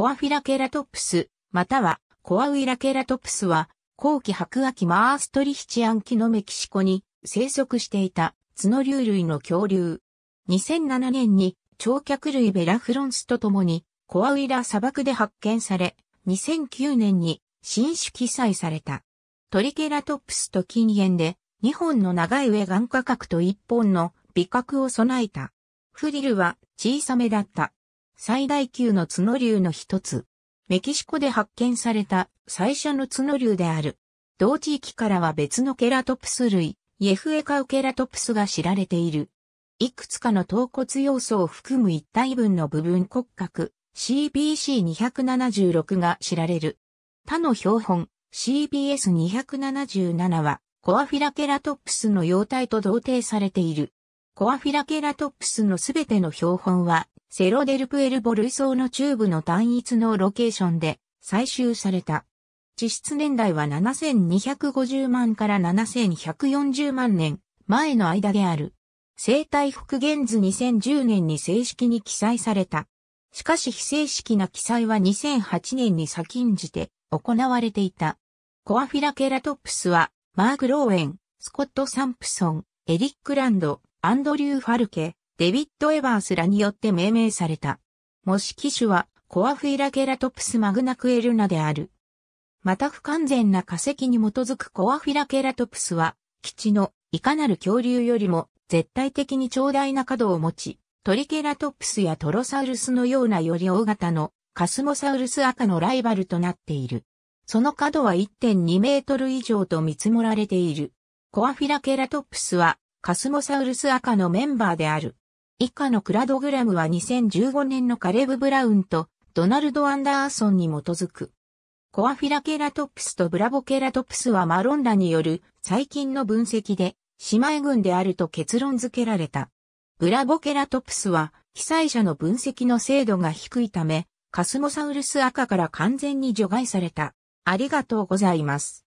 コアフィラケラトプス、またはコアウイラケラトプスは、後期白亜紀マーストリヒチアン紀のメキシコに生息していた角竜類の恐竜。2007年に長脚類ベラフロンスと共にコアウイラ砂漠で発見され、2009年に新種記載された。トリケラトプスと近縁で2本の長い上眼科角と1本の美角を備えた。フリルは小さめだった。最大級の角竜の一つ。メキシコで発見された最初の角竜である。同地域からは別のケラトプス類、イエフエカウケラトプスが知られている。いくつかの頭骨要素を含む一体分の部分骨格 CBC276 が知られる。他の標本 CBS277 はコアフィラケラトプスの様態と同定されている。コアフィラケラトプスのすべての標本はセロデルプエルボルソ層の中部の単一のロケーションで採集された。地質年代は7250万から7140万年前の間である。生態復元図2010年に正式に記載された。しかし非正式な記載は2008年に先んじて行われていた。コアフィラケラトプスはマーク・ローエン、スコット・サンプソン、エリック・ランド、アンドリュー・ファルケ、デビッド・エバースらによって命名された。模式種はコアフィラケラトプスマグナクエルナである。また不完全な化石に基づくコアフィラケラトプスは、基地のいかなる恐竜よりも絶対的に長大な角を持ち、トリケラトプスやトロサウルスのようなより大型のカスモサウルス赤のライバルとなっている。その角は1.2メートル以上と見積もられている。コアフィラケラトプスはカスモサウルス赤のメンバーである。以下のクラドグラムは2015年のカレブ・ブラウンとドナルド・アンダーソンに基づく。コアフィラケラトプスとブラボケラトプスはマロンラによる最近の分析で姉妹群であると結論付けられた。ブラボケラトプスは被災者の分析の精度が低いためカスモサウルス赤から完全に除外された。ありがとうございます。